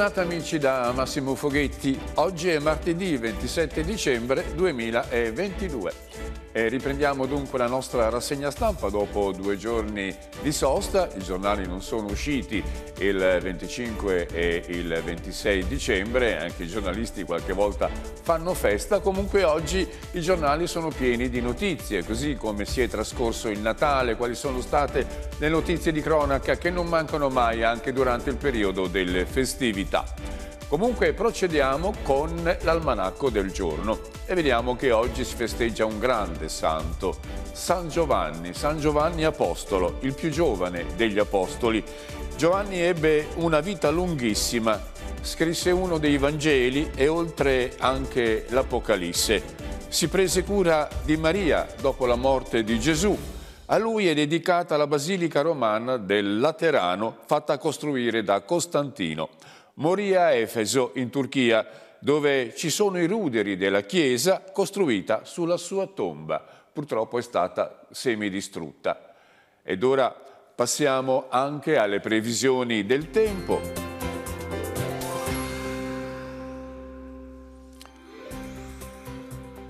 Bentornati amici da Massimo Foghetti, oggi è martedì 27 dicembre 2022. E riprendiamo dunque la nostra rassegna stampa dopo due giorni di sosta, i giornali non sono usciti il 25 e il 26 dicembre, anche i giornalisti qualche volta fanno festa, comunque oggi i giornali sono pieni di notizie, così come si è trascorso il Natale, quali sono state le notizie di cronaca che non mancano mai anche durante il periodo delle festività. Comunque procediamo con l'almanacco del giorno e vediamo che oggi si festeggia un grande santo, San Giovanni, San Giovanni Apostolo, il più giovane degli Apostoli. Giovanni ebbe una vita lunghissima, scrisse uno dei Vangeli e oltre anche l'Apocalisse. Si prese cura di Maria dopo la morte di Gesù. A lui è dedicata la basilica romana del Laterano, fatta costruire da Costantino morì a Efeso, in Turchia, dove ci sono i ruderi della chiesa costruita sulla sua tomba. Purtroppo è stata semidistrutta. Ed ora passiamo anche alle previsioni del tempo.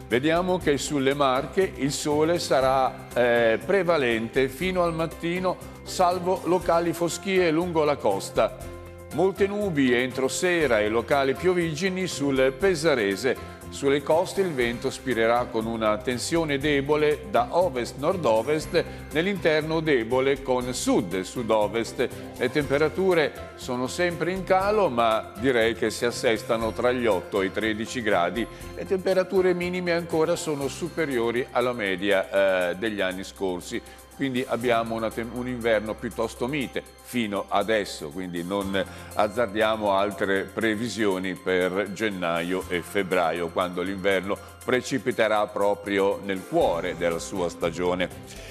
Vediamo che sulle Marche il sole sarà eh, prevalente fino al mattino, salvo locali foschie lungo la costa Molte nubi entro sera e locali piovigini sul Pesarese. Sulle coste il vento spirerà con una tensione debole da ovest-nord-ovest, nell'interno debole con sud-sud-ovest. Le temperature sono sempre in calo, ma direi che si assestano tra gli 8 e i 13 gradi. Le temperature minime ancora sono superiori alla media eh, degli anni scorsi quindi abbiamo un inverno piuttosto mite fino adesso, quindi non azzardiamo altre previsioni per gennaio e febbraio, quando l'inverno precipiterà proprio nel cuore della sua stagione.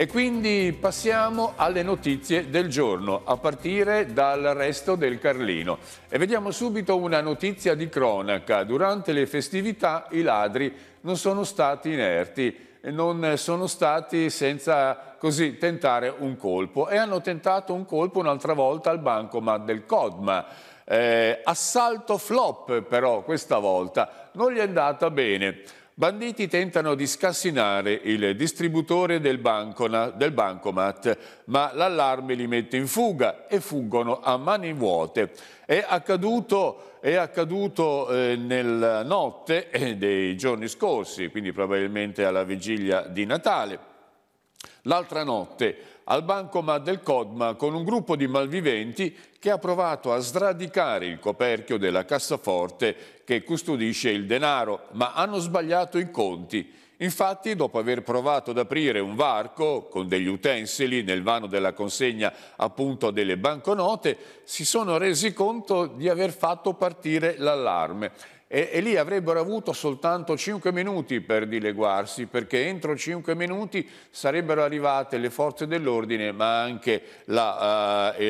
E quindi passiamo alle notizie del giorno, a partire dal resto del Carlino. E vediamo subito una notizia di cronaca. Durante le festività i ladri non sono stati inerti non sono stati senza così tentare un colpo e hanno tentato un colpo un'altra volta al bancomat del Codma. Eh, assalto flop però questa volta non gli è andata bene. Banditi tentano di scassinare il distributore del, bancona, del bancomat, ma l'allarme li mette in fuga e fuggono a mani vuote. È accaduto, è accaduto eh, nella notte eh, dei giorni scorsi, quindi probabilmente alla vigilia di Natale. L'altra notte al bancomat del Codma con un gruppo di malviventi che ha provato a sradicare il coperchio della cassaforte che custodisce il denaro, ma hanno sbagliato i conti. Infatti, dopo aver provato ad aprire un varco con degli utensili nel vano della consegna appunto delle banconote, si sono resi conto di aver fatto partire l'allarme e, e, lì avrebbero avuto soltanto 5 minuti per dileguarsi perché entro 5 minuti sarebbero arrivate le forze dell'ordine ma anche eh,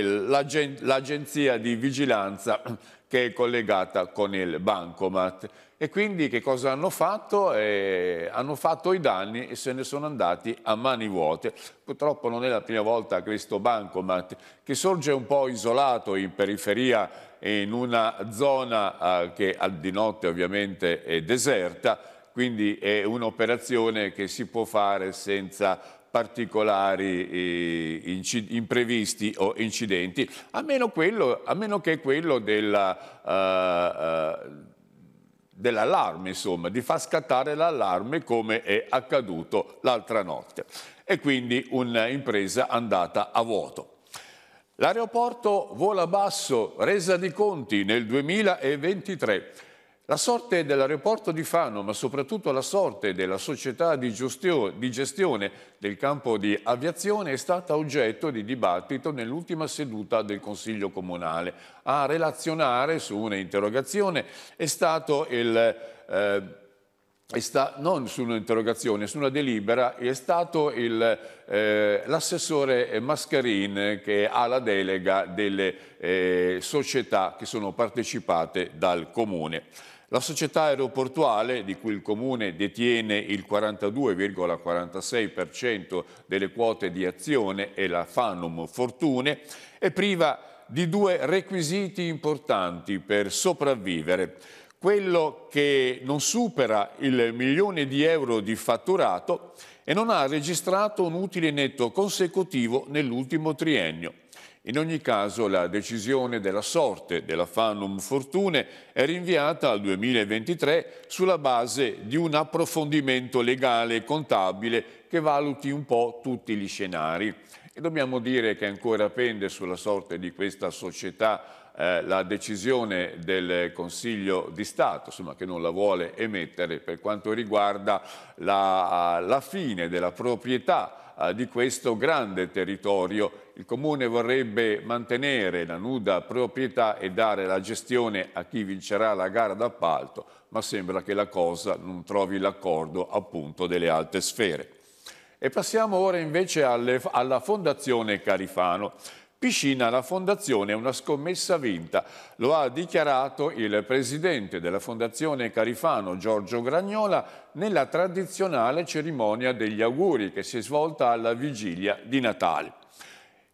l'agenzia la, uh, di vigilanza che è collegata con il bancomat. E quindi che cosa hanno fatto? Eh, hanno fatto i danni e se ne sono andati a mani vuote. Purtroppo non è la prima volta che questo bancomat, che sorge un po' isolato in periferia in una zona eh, che di notte ovviamente è deserta, quindi è un'operazione che si può fare senza particolari eh, imprevisti o incidenti, a meno, quello, a meno che quello della... Uh, uh, dell'allarme, insomma, di far scattare l'allarme come è accaduto l'altra notte. E quindi un'impresa andata a vuoto. L'aeroporto vola basso, resa di conti nel 2023. La sorte dell'aeroporto di Fano, ma soprattutto la sorte della società di, gestione del campo di aviazione è stata oggetto di dibattito nell'ultima seduta del Consiglio Comunale. A relazionare su un'interrogazione è stato il... Eh, Sta, non su un'interrogazione, su una delibera, è stato eh, l'assessore eh, Mascarin che ha la delega delle eh, società che sono partecipate dal Comune. La società aeroportuale, di cui il Comune detiene il 42,46% delle quote di azione e la Fanum Fortune, è priva di due requisiti importanti per sopravvivere. Quello che non supera il milione di euro di fatturato e non ha registrato un utile netto consecutivo nell'ultimo triennio. In ogni caso la decisione della sorte della Fanum Fortune è rinviata al 2023 sulla base di un approfondimento legale e contabile che valuti un po' tutti gli scenari. E dobbiamo dire che ancora pende sulla sorte di questa società eh, la decisione del Consiglio di Stato, insomma, che non la vuole emettere per quanto riguarda la, la fine della proprietà eh, di questo grande territorio. Il Comune vorrebbe mantenere la nuda proprietà e dare la gestione a chi vincerà la gara d'appalto, ma sembra che la cosa non trovi l'accordo appunto delle alte sfere. E passiamo ora invece alle, alla Fondazione Carifano. Piscina la fondazione è una scommessa vinta, lo ha dichiarato il presidente della fondazione Carifano Giorgio Gragnola nella tradizionale cerimonia degli auguri che si è svolta alla vigilia di Natale.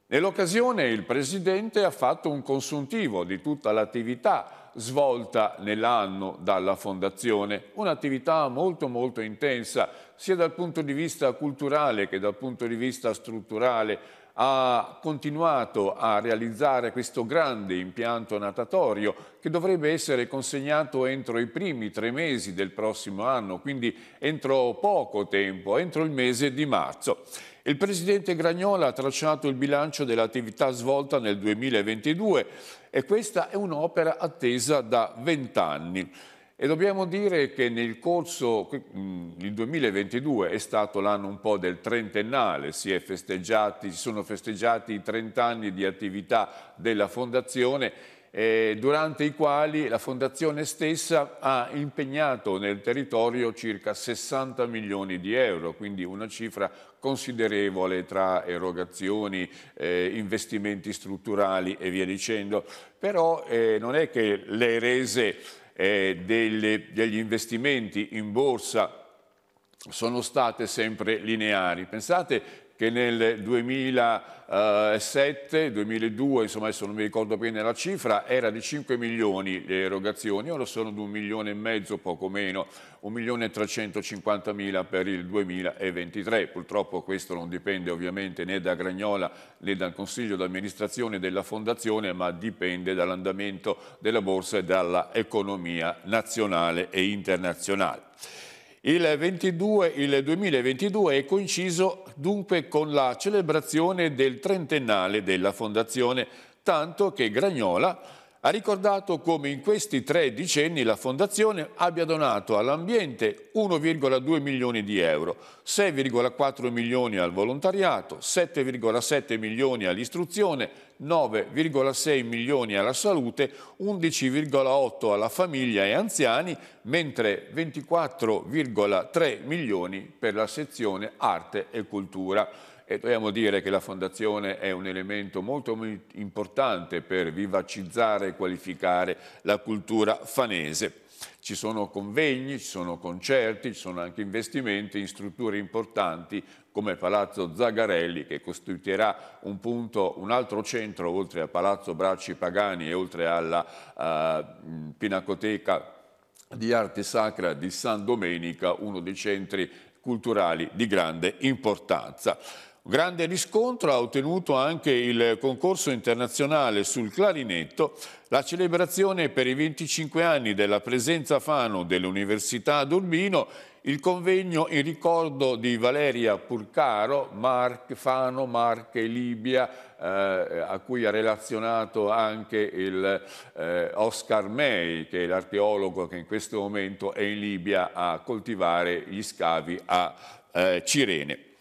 Nell'occasione il presidente ha fatto un consuntivo di tutta l'attività svolta nell'anno dalla fondazione, un'attività molto molto intensa sia dal punto di vista culturale che dal punto di vista strutturale ha continuato a realizzare questo grande impianto natatorio che dovrebbe essere consegnato entro i primi tre mesi del prossimo anno, quindi entro poco tempo, entro il mese di marzo. Il presidente Gragnola ha tracciato il bilancio dell'attività svolta nel 2022 e questa è un'opera attesa da vent'anni. E dobbiamo dire che nel corso, il 2022 è stato l'anno un po' del trentennale, si, si, sono festeggiati i 30 anni di attività della Fondazione, eh, durante i quali la Fondazione stessa ha impegnato nel territorio circa 60 milioni di euro, quindi una cifra considerevole tra erogazioni, eh, investimenti strutturali e via dicendo. Però eh, non è che le rese eh, delle, degli investimenti in borsa sono state sempre lineari. Pensate che nel 2007, 2002, eh, insomma adesso non mi ricordo bene la cifra, era di 5 milioni le erogazioni, ora sono di un milione e mezzo, poco meno, 1 milione e 350 mila per il 2023. Purtroppo questo non dipende ovviamente né da Gragnola né dal Consiglio d'amministrazione della Fondazione, ma dipende dall'andamento della borsa e dall'economia nazionale e internazionale. Il, 22, il 2022 è coinciso dunque con la celebrazione del trentennale della fondazione, tanto che Gragnola ha ricordato come in questi tre decenni la Fondazione abbia donato all'ambiente 1,2 milioni di euro, 6,4 milioni al volontariato, 7,7 milioni all'istruzione, 9,6 milioni alla salute, 11,8 alla famiglia e anziani, mentre 24,3 milioni per la sezione arte e cultura e dobbiamo dire che la Fondazione è un elemento molto importante per vivacizzare e qualificare la cultura fanese. Ci sono convegni, ci sono concerti, ci sono anche investimenti in strutture importanti come Palazzo Zagarelli che costituirà un, punto, un altro centro oltre a Palazzo Bracci Pagani e oltre alla uh, Pinacoteca di arte sacra di San Domenica, uno dei centri culturali di grande importanza. Grande riscontro ha ottenuto anche il concorso internazionale sul clarinetto, la celebrazione per i 25 anni della presenza Fano dell'Università ad Urbino, il convegno in ricordo di Valeria Purcaro, Marc, Fano, Marche, Libia, eh, a cui ha relazionato anche il, eh, Oscar May, che è l'archeologo che in questo momento è in Libia a coltivare gli scavi a eh, Cirene.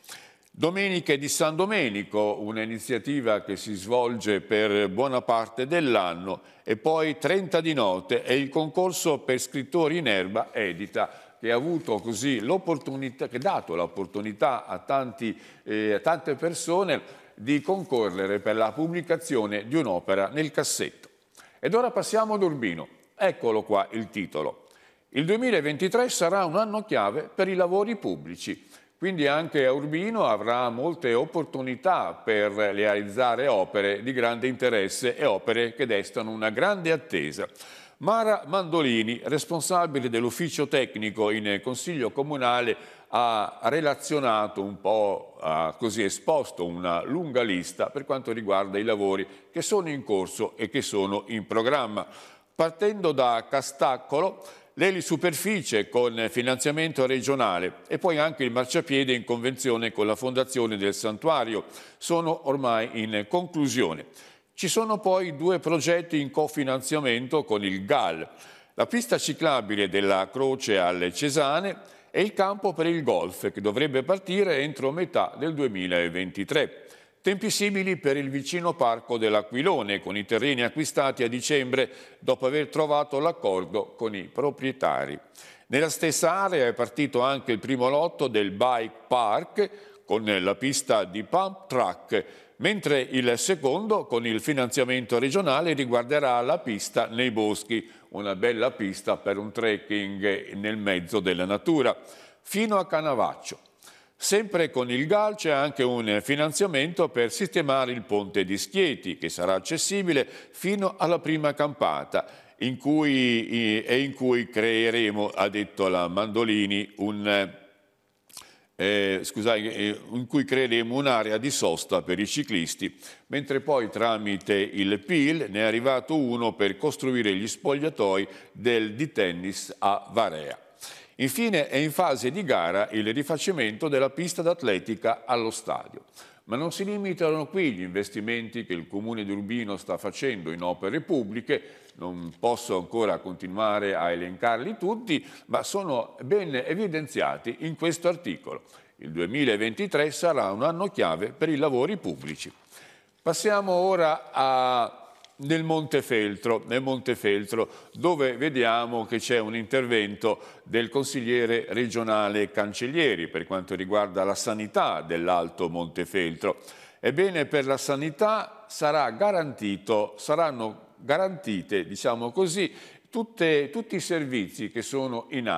Domeniche di San Domenico, un'iniziativa che si svolge per buona parte dell'anno e poi 30 di notte è il concorso per scrittori in erba edita che ha avuto così l'opportunità, che ha dato l'opportunità a, tanti, eh, a tante persone di concorrere per la pubblicazione di un'opera nel cassetto. Ed ora passiamo ad Urbino. Eccolo qua il titolo. Il 2023 sarà un anno chiave per i lavori pubblici. Quindi anche Urbino avrà molte opportunità per realizzare opere di grande interesse e opere che destano una grande attesa. Mara Mandolini, responsabile dell'ufficio tecnico in Consiglio Comunale, ha relazionato un po', ha così esposto una lunga lista per quanto riguarda i lavori che sono in corso e che sono in programma. Partendo da Castaccolo, l'eli superficie con finanziamento regionale e poi anche il marciapiede in convenzione con la Fondazione del Santuario sono ormai in conclusione. Ci sono poi due progetti in cofinanziamento con il GAL, la pista ciclabile della Croce alle Cesane e il campo per il golf che dovrebbe partire entro metà del 2023. Tempi simili per il vicino parco dell'Aquilone, con i terreni acquistati a dicembre dopo aver trovato l'accordo con i proprietari. Nella stessa area è partito anche il primo lotto del Bike Park con la pista di pump track, mentre il secondo con il finanziamento regionale riguarderà la pista nei boschi, una bella pista per un trekking nel mezzo della natura, fino a Canavaccio. Sempre con il GAL c'è anche un finanziamento per sistemare il ponte di Schieti, che sarà accessibile fino alla prima campata in cui, e in cui creeremo, ha detto la Mandolini, un, eh, scusate, eh, in cui creeremo un'area di sosta per i ciclisti, mentre poi tramite il PIL ne è arrivato uno per costruire gli spogliatoi del di tennis a Varea. Infine è in fase di gara il rifacimento della pista d'atletica allo stadio. Ma non si limitano qui gli investimenti che il Comune di Urbino sta facendo in opere pubbliche, non posso ancora continuare a elencarli tutti, ma sono ben evidenziati in questo articolo. Il 2023 sarà un anno chiave per i lavori pubblici. Passiamo ora a nel Montefeltro, nel Montefeltro, dove vediamo che c'è un intervento del consigliere regionale Cancellieri per quanto riguarda la sanità dell'Alto Montefeltro. Ebbene, per la sanità sarà garantito, saranno garantite, diciamo così, tutte, tutti i servizi che sono in,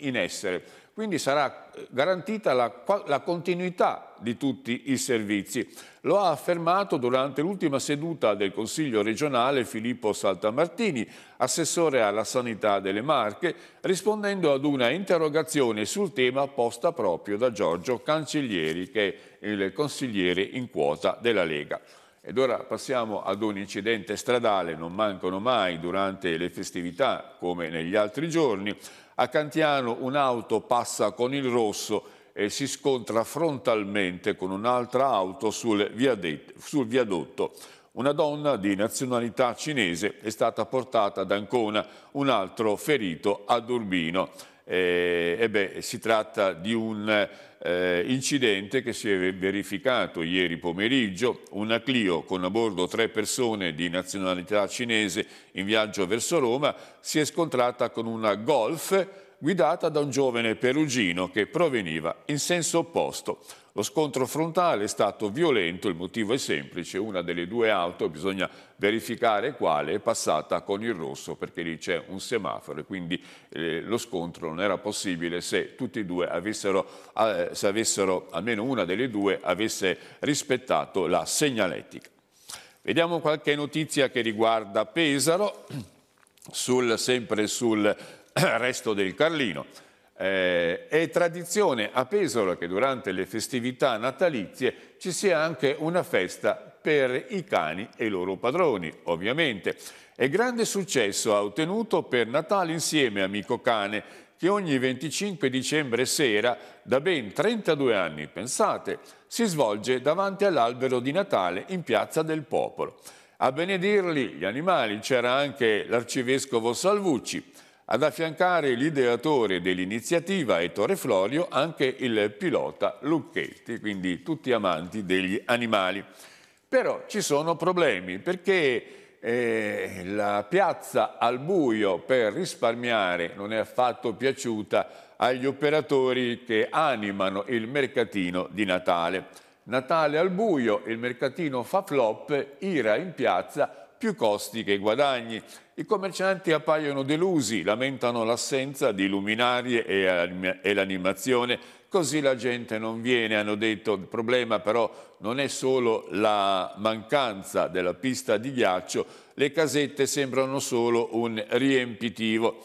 in essere quindi sarà eh, garantita la, la, continuità di tutti i servizi. Lo ha affermato durante l'ultima seduta del Consiglio regionale Filippo Saltamartini, assessore alla sanità delle Marche, rispondendo ad una interrogazione sul tema posta proprio da Giorgio Cancellieri, che è il consigliere in quota della Lega. Ed ora passiamo ad un incidente stradale, non mancano mai durante le festività come negli altri giorni. A Cantiano un'auto passa con il rosso e si scontra frontalmente con un'altra auto sul viadotto. Una donna di nazionalità cinese è stata portata ad Ancona, un altro ferito ad Urbino eh, eh beh, si tratta di un eh, incidente che si è verificato ieri pomeriggio, una Clio con a bordo tre persone di nazionalità cinese in viaggio verso Roma si è scontrata con una Golf guidata da un giovane perugino che proveniva in senso opposto. Lo scontro frontale è stato violento, il motivo è semplice, una delle due auto, bisogna verificare quale, è passata con il rosso perché lì c'è un semaforo e quindi eh, lo scontro non era possibile se tutti e due avessero, eh, se avessero, almeno una delle due, avesse rispettato la segnaletica. Vediamo qualche notizia che riguarda Pesaro, sul, sempre sul resto del Carlino. Eh, è tradizione a Pesola che durante le festività natalizie ci sia anche una festa per i cani e i loro padroni, ovviamente. E grande successo ha ottenuto per Natale insieme Amico Cane, che ogni 25 dicembre sera, da ben 32 anni, pensate, si svolge davanti all'albero di Natale in Piazza del Popolo. A benedirli gli animali c'era anche l'arcivescovo Salvucci, ad affiancare l'ideatore dell'iniziativa è Torre Florio anche il pilota Lucchetti, quindi tutti amanti degli animali. Però ci sono problemi perché eh, la piazza al buio per risparmiare non è affatto piaciuta agli operatori che animano il mercatino di Natale. Natale al buio, il mercatino fa flop, ira in piazza, più costi che guadagni. I commercianti appaiono delusi, lamentano l'assenza di luminarie e, l'animazione, così la gente non viene, hanno detto. Il problema però non è solo la mancanza della pista di ghiaccio, le casette sembrano solo un riempitivo.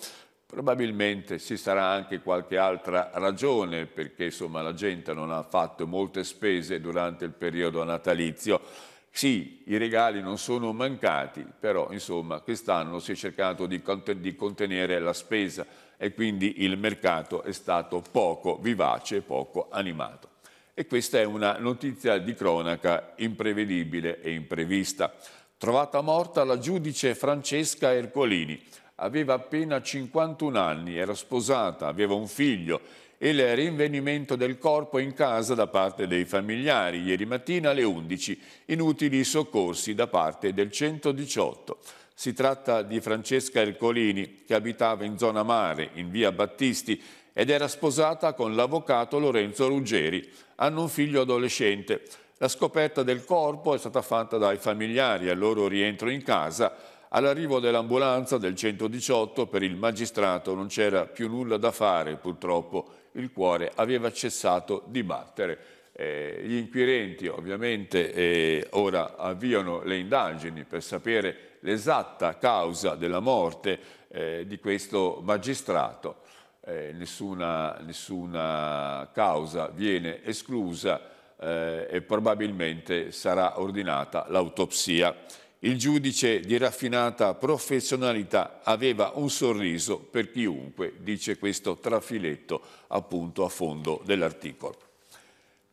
Probabilmente ci sarà anche qualche altra ragione perché insomma, la gente non ha fatto molte spese durante il periodo natalizio. Sì, i regali non sono mancati, però insomma quest'anno si è cercato di, contenere la spesa e quindi il mercato è stato poco vivace, poco animato. E questa è una notizia di cronaca imprevedibile e imprevista. Trovata morta la giudice Francesca Ercolini. Aveva appena 51 anni, era sposata, aveva un figlio il rinvenimento del corpo in casa da parte dei familiari ieri mattina alle 11, inutili soccorsi da parte del 118. Si tratta di Francesca Ercolini, che abitava in zona mare, in via Battisti, ed era sposata con l'avvocato Lorenzo Ruggeri. Hanno un figlio adolescente. La scoperta del corpo è stata fatta dai familiari al loro rientro in casa. All'arrivo dell'ambulanza del 118 per il magistrato non c'era più nulla da fare, purtroppo il cuore aveva cessato di battere. Eh, gli inquirenti ovviamente eh, ora avviano le indagini per sapere l'esatta causa della morte eh, di questo magistrato. Eh, nessuna, nessuna, causa viene esclusa eh, e probabilmente sarà ordinata l'autopsia. Il giudice di raffinata professionalità aveva un sorriso per chiunque, dice questo trafiletto appunto a fondo dell'articolo.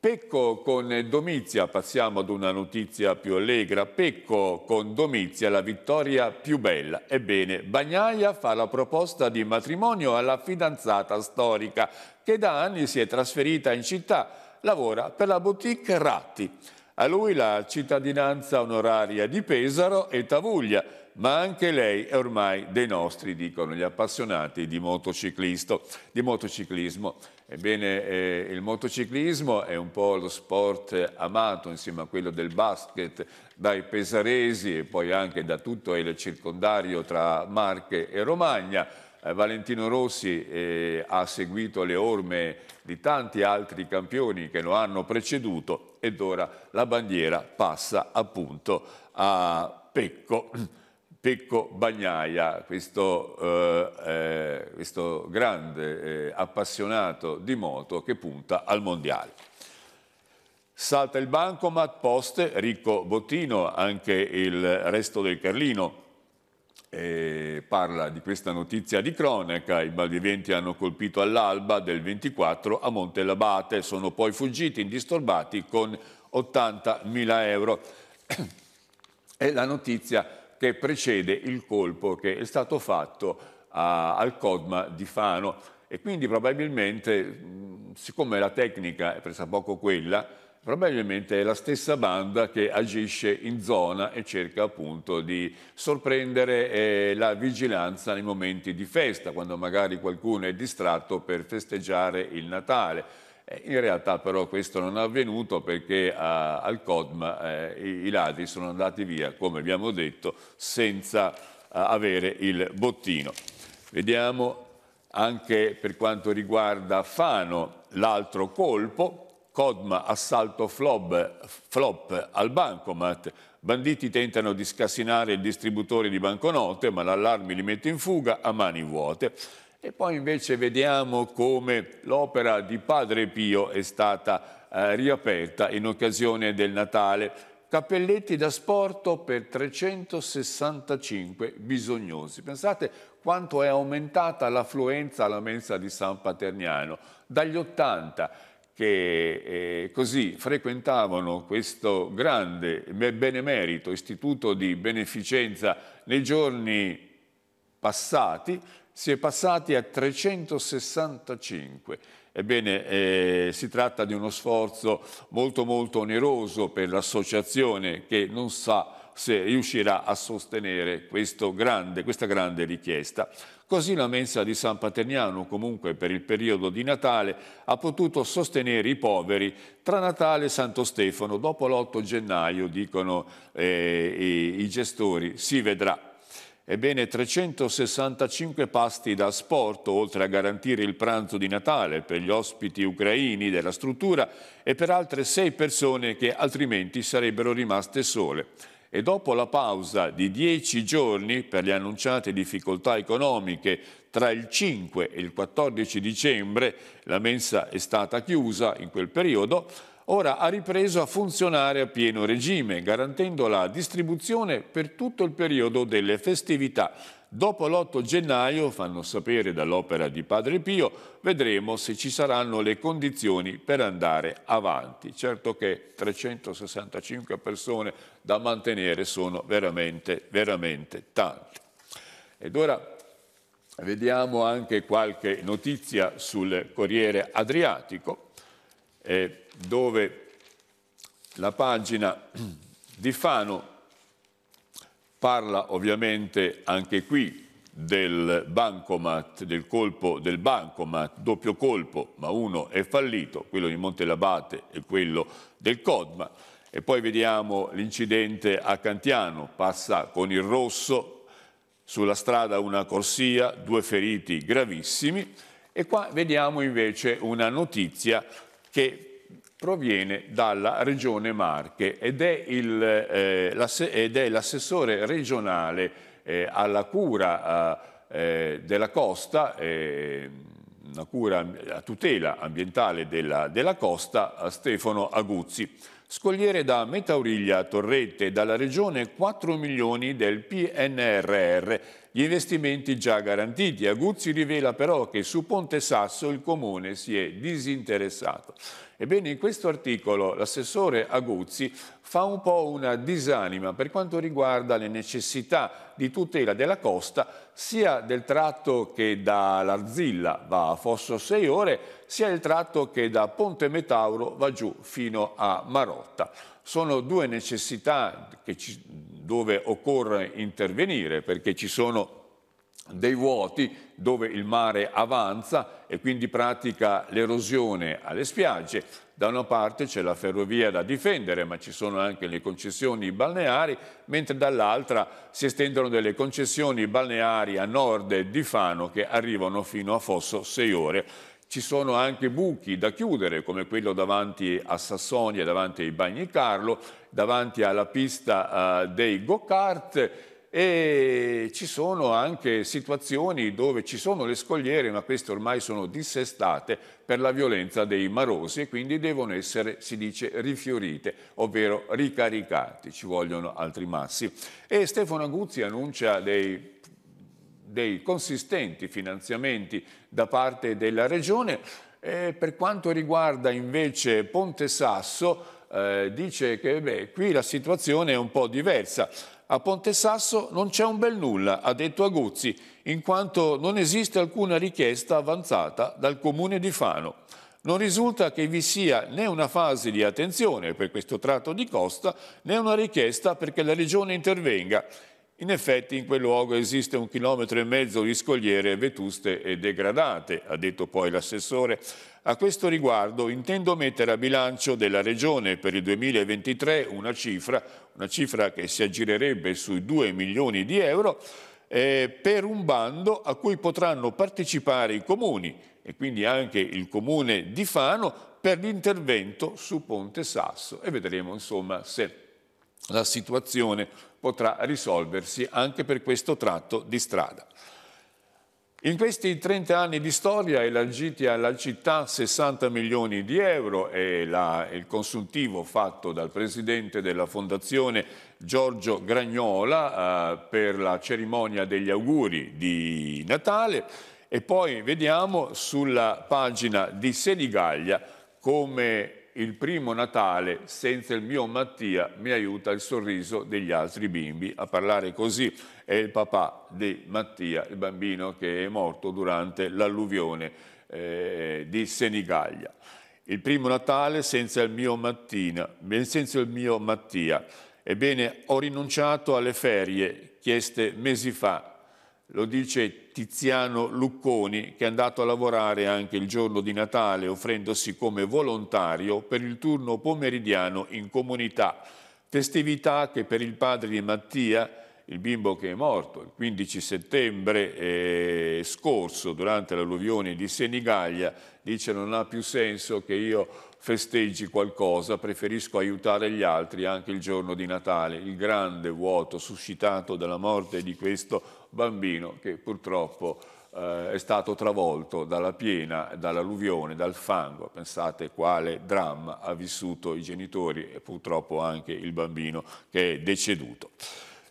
Pecco con Domizia, passiamo ad una notizia più allegra, Pecco con Domizia la vittoria più bella. Ebbene, Bagnaia fa la proposta di matrimonio alla fidanzata storica che da anni si è trasferita in città, lavora per la boutique Ratti. A lui la cittadinanza onoraria di Pesaro e Tavuglia, ma anche lei è ormai dei nostri, dicono gli appassionati di, di motociclismo. Ebbene, eh, il motociclismo è un po' lo sport amato insieme a quello del basket dai pesaresi e poi anche da tutto il circondario tra Marche e Romagna. Eh, Valentino Rossi eh, ha seguito le orme di tanti altri campioni che lo hanno preceduto ed ora la bandiera passa appunto a Pecco, Pecco Bagnaia, questo, eh, eh, questo grande eh, appassionato di moto che punta al mondiale. Salta il bancomat, poste, ricco bottino, anche il resto del Carlino eh, parla di questa notizia di cronaca, i malviventi hanno colpito all'alba del 24 a Monte Labate, sono poi fuggiti indisturbati con 80.000 euro. È la notizia che precede il colpo che è stato fatto a, al Codma di Fano e quindi probabilmente, siccome la tecnica è presa poco quella, probabilmente è la stessa banda che agisce in zona e cerca appunto di sorprendere eh, la vigilanza nei momenti di festa, quando magari qualcuno è distratto per festeggiare il Natale. Eh, in realtà però questo non è avvenuto perché eh, al CODMA i, i ladri sono andati via, come abbiamo detto, senza eh, avere il bottino. Vediamo anche per quanto riguarda Fano l'altro colpo, Codma, assalto flop, flop al bancomat, banditi tentano di scassinare il distributore di banconote ma l'allarme li mette in fuga a mani vuote. E poi invece vediamo come l'opera di Padre Pio è stata eh, riaperta in occasione del Natale. Cappelletti da sporto per 365 bisognosi. Pensate quanto è aumentata l'affluenza alla mensa di San Paterniano, dagli 80 che eh, così frequentavano questo grande benemerito istituto di beneficenza nei giorni passati, si è passati a 365. Ebbene, eh, si tratta di uno sforzo molto molto oneroso per l'associazione che non sa se riuscirà a sostenere grande, questa grande richiesta. Così la mensa di San Paterniano, comunque per il periodo di Natale, ha potuto sostenere i poveri tra Natale e Santo Stefano. Dopo l'8 gennaio, dicono eh, i, i gestori, si vedrà. Ebbene, 365 pasti da sporto, oltre a garantire il pranzo di Natale per gli ospiti ucraini della struttura e per altre sei persone che altrimenti sarebbero rimaste sole e dopo la pausa di dieci giorni per le annunciate difficoltà economiche tra il 5 e il 14 dicembre, la mensa è stata chiusa in quel periodo, ora ha ripreso a funzionare a pieno regime, garantendo la distribuzione per tutto il periodo delle festività Dopo l'8 gennaio, fanno sapere dall'opera di Padre Pio, vedremo se ci saranno le condizioni per andare avanti. Certo che 365 persone da mantenere sono veramente, veramente tante. Ed ora vediamo anche qualche notizia sul Corriere Adriatico, eh, dove la pagina di Fano Parla ovviamente anche qui del bancomat, del colpo del bancomat, doppio colpo, ma uno è fallito, quello di Montelabate e quello del Codma. E poi vediamo l'incidente a Cantiano, passa con il rosso, sulla strada una corsia, due feriti gravissimi. E qua vediamo invece una notizia che proviene dalla regione Marche ed è, eh, l'assessore eh, regionale eh, alla cura eh, eh della costa, eh, una cura a tutela ambientale della, della costa, Stefano Aguzzi. Scogliere da Metauriglia a Torrette dalla regione 4 milioni del PNRR, gli investimenti già garantiti. Aguzzi rivela però che su Ponte Sasso il comune si è disinteressato. Ebbene, in questo articolo l'assessore Aguzzi fa un po' una disanima per quanto riguarda le necessità di tutela della costa sia del tratto che da Larzilla va a Fosso 6 ore, sia del tratto che da Ponte Metauro va giù fino a Marotta. Sono due necessità ci, dove occorre intervenire perché ci sono dei vuoti dove il mare avanza e quindi pratica l'erosione alle spiagge. Da una parte c'è la ferrovia da difendere, ma ci sono anche le concessioni balneari, mentre dall'altra si estendono delle concessioni balneari a nord di Fano che arrivano fino a Fosso 6 ore. Ci sono anche buchi da chiudere, come quello davanti a Sassonia, davanti ai Bagni Carlo, davanti alla pista uh, dei go-kart e ci sono anche situazioni dove ci sono le scogliere ma queste ormai sono dissestate per la violenza dei marosi e quindi devono essere, si dice, rifiorite, ovvero ricaricate, ci vogliono altri massi. E Stefano Guzzi annuncia dei, dei consistenti finanziamenti da parte della Regione. E per quanto riguarda invece Ponte Sasso, eh, dice che beh, qui la situazione è un po' diversa a Ponte Sasso non c'è un bel nulla, ha detto Aguzzi, in quanto non esiste alcuna richiesta avanzata dal comune di Fano. Non risulta che vi sia né una fase di attenzione per questo tratto di costa né una richiesta perché la regione intervenga in effetti in quel luogo esiste un chilometro e mezzo di scogliere vetuste e degradate, ha detto poi l'assessore. A questo riguardo intendo mettere a bilancio della Regione per il 2023 una cifra, una cifra che si aggirerebbe sui 2 milioni di euro, eh, per un bando a cui potranno partecipare i comuni e quindi anche il comune di Fano per l'intervento su Ponte Sasso e vedremo insomma se la situazione potrà risolversi anche per questo tratto di strada. In questi 30 anni di storia elargiti alla città 60 milioni di euro e la, il consultivo fatto dal presidente della fondazione Giorgio Gragnola eh, per la cerimonia degli auguri di Natale e poi vediamo sulla pagina di Senigallia come il primo Natale senza il mio Mattia mi aiuta il sorriso degli altri bimbi a parlare così. È il papà di Mattia, il bambino che è morto durante l'alluvione eh, di Senigallia. Il primo Natale senza il mio Mattina, senza il mio Mattia. Ebbene, ho rinunciato alle ferie chieste mesi fa, lo dice Tiziano Lucconi, che è andato a lavorare anche il giorno di Natale offrendosi come volontario per il turno pomeridiano in comunità, festività che per il padre di Mattia il bimbo che è morto il 15 settembre eh, scorso durante l'alluvione di Senigallia, dice non ha più senso che io festeggi qualcosa, preferisco aiutare gli altri anche il giorno di Natale, il grande vuoto suscitato dalla morte di questo bambino che purtroppo eh, è stato travolto dalla piena, dall'alluvione, dal fango. Pensate quale dramma ha vissuto i genitori e purtroppo anche il bambino che è deceduto.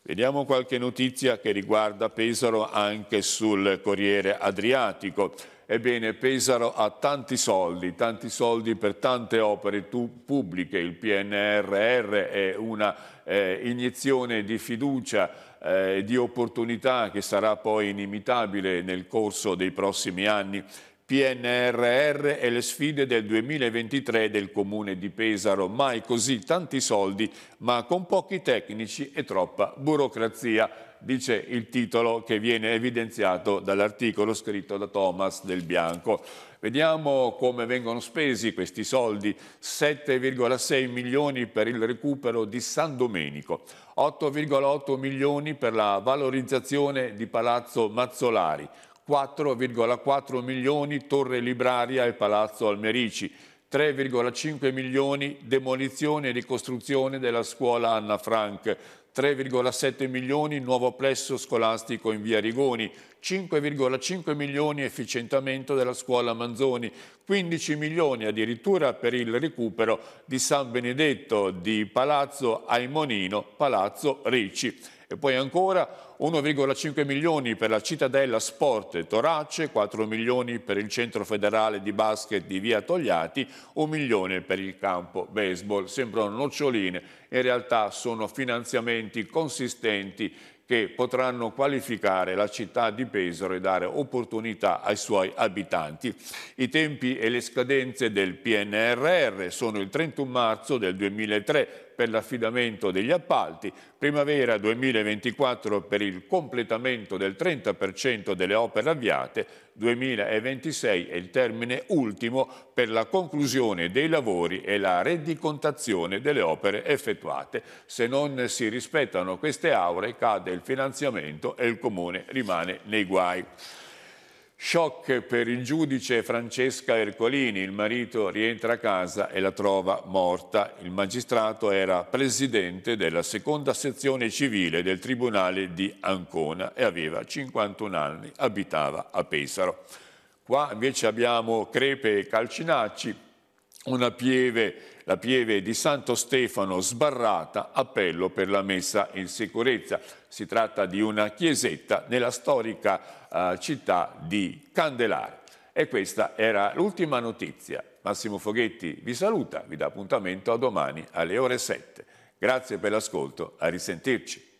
Vediamo qualche notizia che riguarda Pesaro anche sul Corriere Adriatico. Ebbene, Pesaro ha tanti soldi, tanti soldi per tante opere pubbliche. Il PNRR è una eh, iniezione di fiducia eh, di opportunità che sarà poi inimitabile nel corso dei prossimi anni PNRR e le sfide del 2023 del Comune di Pesaro. Mai così tanti soldi, ma con pochi tecnici e troppa burocrazia, dice il titolo che viene evidenziato dall'articolo scritto da Thomas Del Bianco. Vediamo come vengono spesi questi soldi. 7,6 milioni per il recupero di San Domenico, 8,8 milioni per la valorizzazione di Palazzo Mazzolari, 4,4 milioni Torre Libraria e Palazzo Almerici, 3,5 milioni demolizione e ricostruzione della scuola Anna Frank, 3,7 milioni nuovo plesso scolastico in via Rigoni, 5,5 milioni efficientamento della scuola Manzoni, 15 milioni addirittura per il recupero di San Benedetto di Palazzo Aimonino, Palazzo Ricci e poi ancora 1,5 milioni per la cittadella Sport Torace, 4 milioni per il centro federale di basket di Via Togliati, 1 milione per il campo baseball. Sembrano noccioline, in realtà sono finanziamenti consistenti che potranno qualificare la città di Pesaro e dare opportunità ai suoi abitanti. I tempi e le scadenze del PNRR sono il 31 marzo del 2003 per l'affidamento degli appalti, primavera 2024 per il completamento del 30% delle opere avviate, 2026 è il termine ultimo per la conclusione dei lavori e la rendicontazione delle opere effettuate. Se non si rispettano queste aure cade il finanziamento e il Comune rimane nei guai. Shock per il giudice Francesca Ercolini, il marito rientra a casa e la trova morta. Il magistrato era presidente della seconda sezione civile del Tribunale di Ancona e aveva 51 anni, abitava a Pesaro. Qua invece abbiamo Crepe e Calcinacci, una pieve, la pieve di Santo Stefano sbarrata, appello per la messa in sicurezza. Si tratta di una chiesetta nella storica uh, città di Candelare. E questa era l'ultima notizia. Massimo Foghetti vi saluta, vi dà appuntamento a domani alle ore 7. Grazie per l'ascolto, a risentirci.